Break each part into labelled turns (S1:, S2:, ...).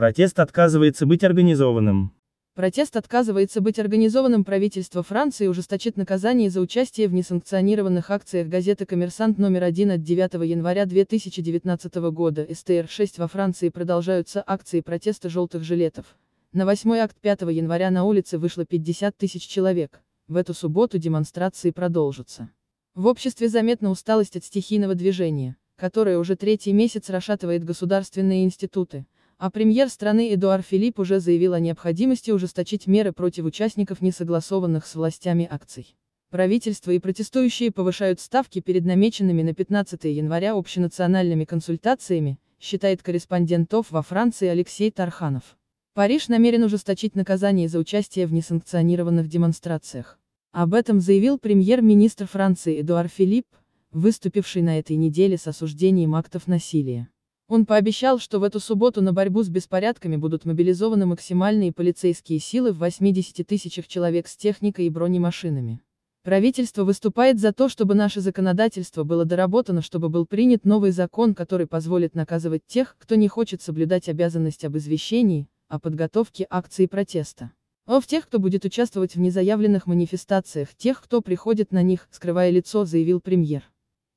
S1: Протест отказывается быть организованным. Протест отказывается быть организованным правительство Франции ужесточит наказание за участие в несанкционированных акциях газеты «Коммерсант» номер 1 от 9 января 2019 года. СТР-6 во Франции продолжаются акции протеста желтых жилетов. На 8 акт 5 января на улице вышло 50 тысяч человек. В эту субботу демонстрации продолжатся. В обществе заметна усталость от стихийного движения, которое уже третий месяц расшатывает государственные институты. А премьер страны Эдуард Филипп уже заявил о необходимости ужесточить меры против участников несогласованных с властями акций. Правительство и протестующие повышают ставки перед намеченными на 15 января общенациональными консультациями, считает корреспондентов во Франции Алексей Тарханов. Париж намерен ужесточить наказание за участие в несанкционированных демонстрациях. Об этом заявил премьер-министр Франции Эдуард Филипп, выступивший на этой неделе с осуждением актов насилия. Он пообещал, что в эту субботу на борьбу с беспорядками будут мобилизованы максимальные полицейские силы в 80 тысячах человек с техникой и бронемашинами. Правительство выступает за то, чтобы наше законодательство было доработано, чтобы был принят новый закон, который позволит наказывать тех, кто не хочет соблюдать обязанность об извещении, о подготовке акции протеста. О в тех, кто будет участвовать в незаявленных манифестациях, тех, кто приходит на них, скрывая лицо, заявил премьер.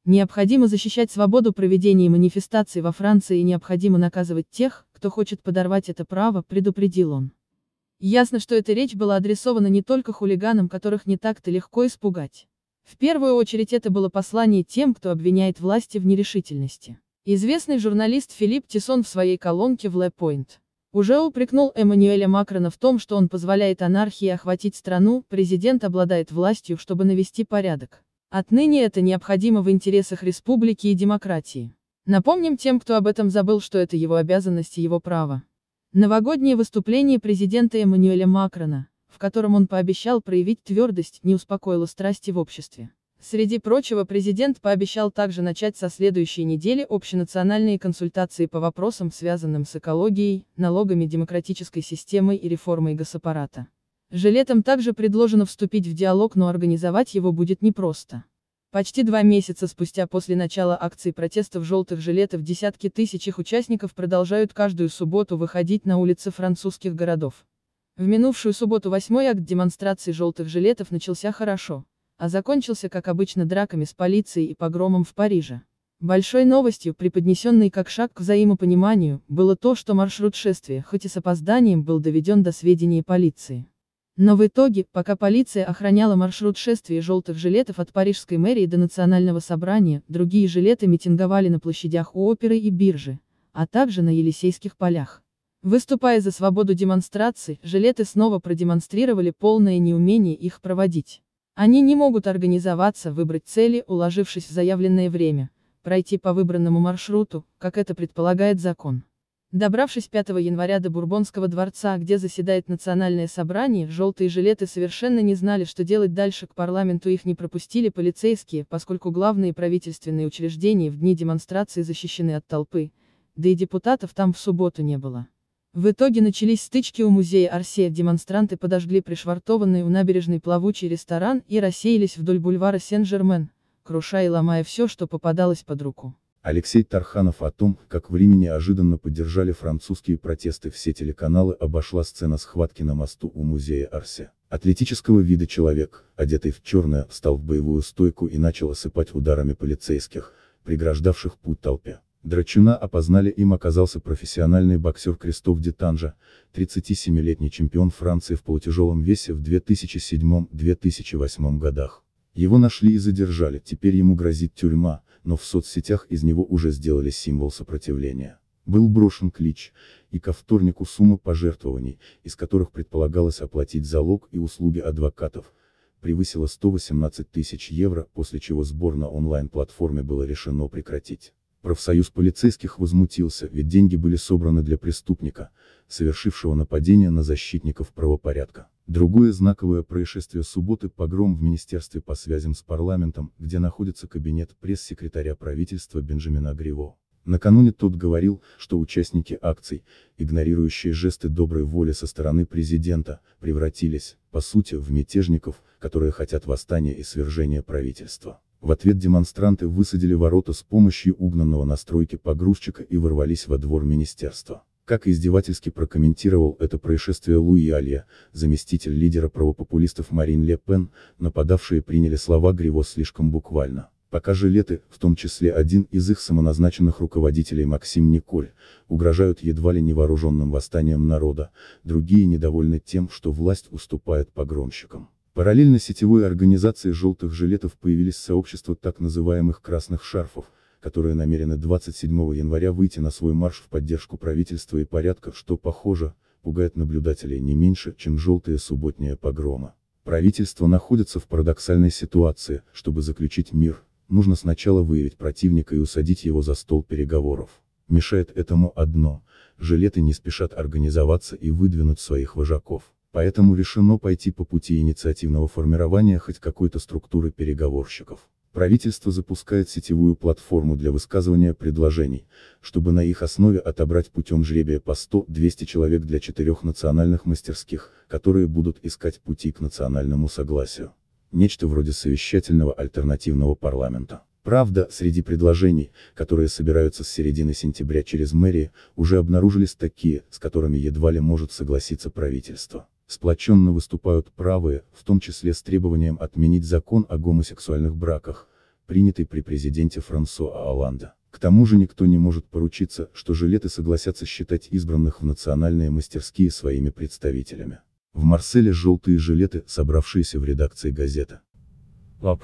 S1: Необходимо защищать свободу проведения манифестаций во Франции и необходимо наказывать тех, кто хочет подорвать это право, предупредил он. Ясно, что эта речь была адресована не только хулиганам, которых не так-то легко испугать. В первую очередь это было послание тем, кто обвиняет власти в нерешительности. Известный журналист Филипп Тисон в своей колонке в Le Point уже упрекнул Эммануэля Макрона в том, что он позволяет анархии охватить страну, президент обладает властью, чтобы навести порядок. Отныне это необходимо в интересах республики и демократии. Напомним тем, кто об этом забыл, что это его обязанность и его право. Новогоднее выступление президента Эммануэля Макрона, в котором он пообещал проявить твердость, не успокоило страсти в обществе. Среди прочего президент пообещал также начать со следующей недели общенациональные консультации по вопросам, связанным с экологией, налогами демократической системой и реформой госаппарата. Жилетам также предложено вступить в диалог, но организовать его будет непросто. Почти два месяца спустя после начала акции протестов желтых жилетов десятки тысяч их участников продолжают каждую субботу выходить на улицы французских городов. В минувшую субботу восьмой акт демонстрации желтых жилетов начался хорошо, а закончился как обычно драками с полицией и погромом в Париже. Большой новостью, преподнесенной как шаг к взаимопониманию, было то, что маршрут шествия, хоть и с опозданием, был доведен до сведения полиции. Но в итоге, пока полиция охраняла маршрут шествия желтых жилетов от Парижской мэрии до Национального собрания, другие жилеты митинговали на площадях у оперы и биржи, а также на Елисейских полях. Выступая за свободу демонстраций, жилеты снова продемонстрировали полное неумение их проводить. Они не могут организоваться, выбрать цели, уложившись в заявленное время, пройти по выбранному маршруту, как это предполагает закон. Добравшись 5 января до Бурбонского дворца, где заседает национальное собрание, желтые жилеты совершенно не знали, что делать дальше, к парламенту их не пропустили полицейские, поскольку главные правительственные учреждения в дни демонстрации защищены от толпы, да и депутатов там в субботу не было. В итоге начались стычки у музея Арсе, демонстранты подожгли пришвартованный у набережной плавучий ресторан и рассеялись вдоль бульвара Сен-Жермен, крушая и ломая все, что попадалось под руку.
S2: Алексей Тарханов о том, как в Риме неожиданно поддержали французские протесты все телеканалы обошла сцена схватки на мосту у музея Арсе. Атлетического вида человек, одетый в черное, встал в боевую стойку и начал осыпать ударами полицейских, преграждавших путь толпе. Драчуна опознали им оказался профессиональный боксер Кристоф Детанжа, 37-летний чемпион Франции в полутяжелом весе в 2007-2008 годах. Его нашли и задержали, теперь ему грозит тюрьма, но в соцсетях из него уже сделали символ сопротивления. Был брошен клич, и ко вторнику сумма пожертвований, из которых предполагалось оплатить залог и услуги адвокатов, превысила 118 тысяч евро, после чего сбор на онлайн-платформе было решено прекратить. Профсоюз полицейских возмутился, ведь деньги были собраны для преступника, совершившего нападение на защитников правопорядка. Другое знаковое происшествие субботы – погром в Министерстве по связям с парламентом, где находится кабинет пресс-секретаря правительства Бенджамина Гриво. Накануне тот говорил, что участники акций, игнорирующие жесты доброй воли со стороны президента, превратились, по сути, в мятежников, которые хотят восстания и свержения правительства. В ответ демонстранты высадили ворота с помощью угнанного на стройке погрузчика и ворвались во двор министерства. Как издевательски прокомментировал это происшествие Луи Алья, заместитель лидера правопопулистов Марин Ле Пен, нападавшие приняли слова Гриво слишком буквально. Пока жилеты, в том числе один из их самоназначенных руководителей Максим Николь, угрожают едва ли невооруженным восстанием народа, другие недовольны тем, что власть уступает погромщикам. Параллельно сетевой организации желтых жилетов появились сообщества так называемых красных шарфов, которая намерена 27 января выйти на свой марш в поддержку правительства и порядка, что, похоже, пугает наблюдателей не меньше, чем желтые субботние погромы. Правительство находится в парадоксальной ситуации, чтобы заключить мир, нужно сначала выявить противника и усадить его за стол переговоров. Мешает этому одно, жилеты не спешат организоваться и выдвинуть своих вожаков. Поэтому решено пойти по пути инициативного формирования хоть какой-то структуры переговорщиков. Правительство запускает сетевую платформу для высказывания предложений, чтобы на их основе отобрать путем жребия по 100-200 человек для четырех национальных мастерских, которые будут искать пути к национальному согласию. Нечто вроде совещательного альтернативного парламента. Правда, среди предложений, которые собираются с середины сентября через мэрии, уже обнаружились такие, с которыми едва ли может согласиться правительство сплоченно выступают правые, в том числе с требованием отменить закон о гомосексуальных браках, принятый при президенте Франсуа Оланда. К тому же никто не может поручиться, что жилеты согласятся считать избранных в национальные мастерские своими представителями. В Марселе желтые жилеты, собравшиеся в редакции газеты. La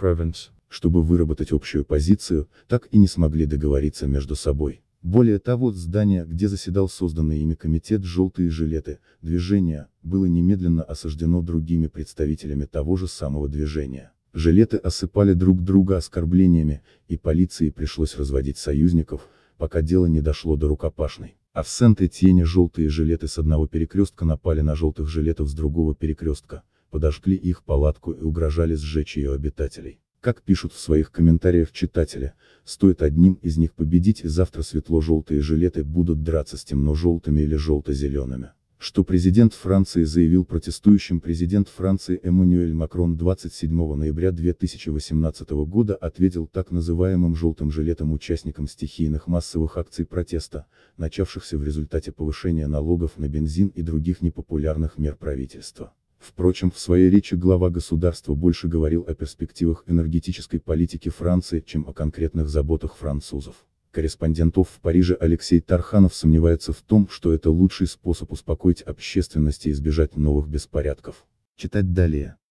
S2: Чтобы выработать общую позицию, так и не смогли договориться между собой. Более того, здание, где заседал созданный ими комитет «Желтые жилеты», движение, было немедленно осаждено другими представителями того же самого движения. Жилеты осыпали друг друга оскорблениями, и полиции пришлось разводить союзников, пока дело не дошло до рукопашной. А в Сент-Этьене желтые жилеты с одного перекрестка напали на желтых жилетов с другого перекрестка, подожгли их палатку и угрожали сжечь ее обитателей. Как пишут в своих комментариях читатели, стоит одним из них победить и завтра светло-желтые жилеты будут драться с темно-желтыми или желто-зелеными. Что президент Франции заявил протестующим президент Франции Эммануэль Макрон 27 ноября 2018 года ответил так называемым желтым жилетом участникам стихийных массовых акций протеста, начавшихся в результате повышения налогов на бензин и других непопулярных мер правительства. Впрочем, в своей речи глава государства больше говорил о перспективах энергетической политики Франции, чем о конкретных заботах французов. Корреспондентов в Париже Алексей Тарханов сомневается в том, что это лучший способ успокоить общественность и избежать новых беспорядков. Читать далее.